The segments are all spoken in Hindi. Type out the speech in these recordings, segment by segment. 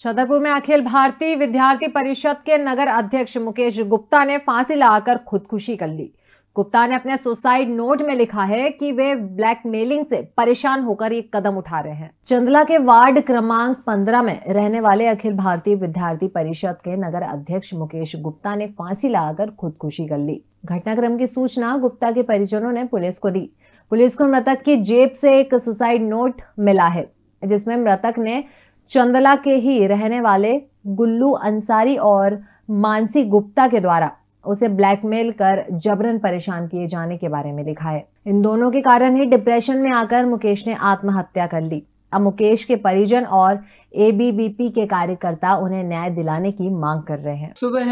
छतरपुर में अखिल भारतीय विद्यार्थी परिषद के नगर अध्यक्ष मुकेश गुप्ता ने फांसी लगाकर खुदकुशी कर ली गुप्ता ने अपने सुसाइड नोट में लिखा है कि वे ब्लैकमेलिंग से परेशान होकर एक कदम उठा रहे हैं चंदला के वार्ड क्रमांक 15 में रहने वाले अखिल भारतीय विद्यार्थी परिषद के नगर अध्यक्ष मुकेश गुप्ता ने फांसी लगाकर खुदकुशी कर ली घटनाक्रम की सूचना गुप्ता के परिजनों ने पुलिस को दी पुलिस को मृतक की जेब से एक सुसाइड नोट मिला है जिसमें मृतक ने चंदला के ही रहने वाले गुल्लू अंसारी और मानसी गुप्ता के द्वारा उसे ब्लैकमेल कर जबरन परेशान किए जाने के बारे में लिखा है इन दोनों के कारण ही डिप्रेशन में आकर मुकेश ने आत्महत्या कर ली अब मुकेश के परिजन और एबीबीपी के कार्यकर्ता उन्हें न्याय दिलाने की मांग कर रहे हैं सुबह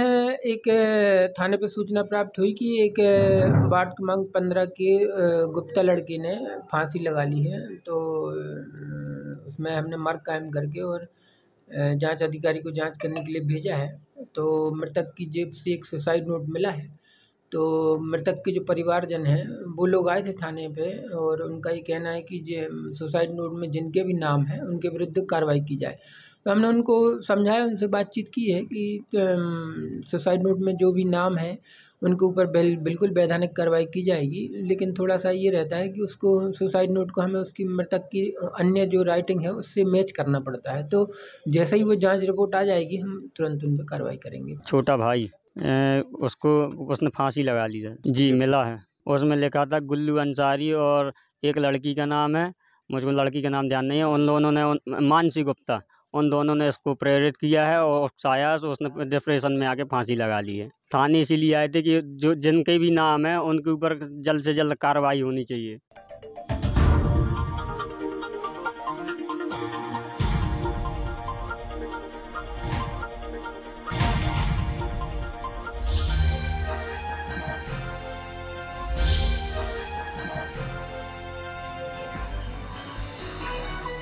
एक थाने पर सूचना प्राप्त हुई कि एक वार्ड क्रमांक पंद्रह के गुप्ता लड़के ने फांसी लगा ली है तो उसमें हमने मार्ग कायम करके और जाँच अधिकारी को जाँच करने के लिए भेजा है तो मृतक की जेब से एक सुसाइड नोट मिला है तो मृतक के जो परिवारजन हैं वो लोग आए थे थाने पे और उनका ये कहना है कि जे सुसाइड नोट में जिनके भी नाम हैं उनके विरुद्ध कार्रवाई की जाए तो हमने उनको समझाया उनसे बातचीत की है कि सुसाइड नोट में जो भी नाम है उनके ऊपर बिल, बिल्कुल वैधानिक कार्रवाई की जाएगी लेकिन थोड़ा सा ये रहता है कि उसको सुसाइड नोट को हमें उसकी मृतक की अन्य जो राइटिंग है उससे मैच करना पड़ता है तो जैसे ही वो जांच रिपोर्ट आ जाएगी हम तुरंत उन पर कार्रवाई करेंगे छोटा भाई उसको उसने फांसी लगा ली सर जी मिला है उसमें लिखा था गुल्लू अंसारी और एक लड़की का नाम है मुझको लड़की का नाम ध्यान नहीं है उन दोनों ने मानसी गुप्ता उन दोनों ने इसको प्रेरित किया है और उकसाया तो उसने डिप्रेशन में आके फांसी लगा ली है थाने इसीलिए आए थे कि जो जिनके भी नाम है उनके ऊपर जल्द से जल्द कार्रवाई होनी चाहिए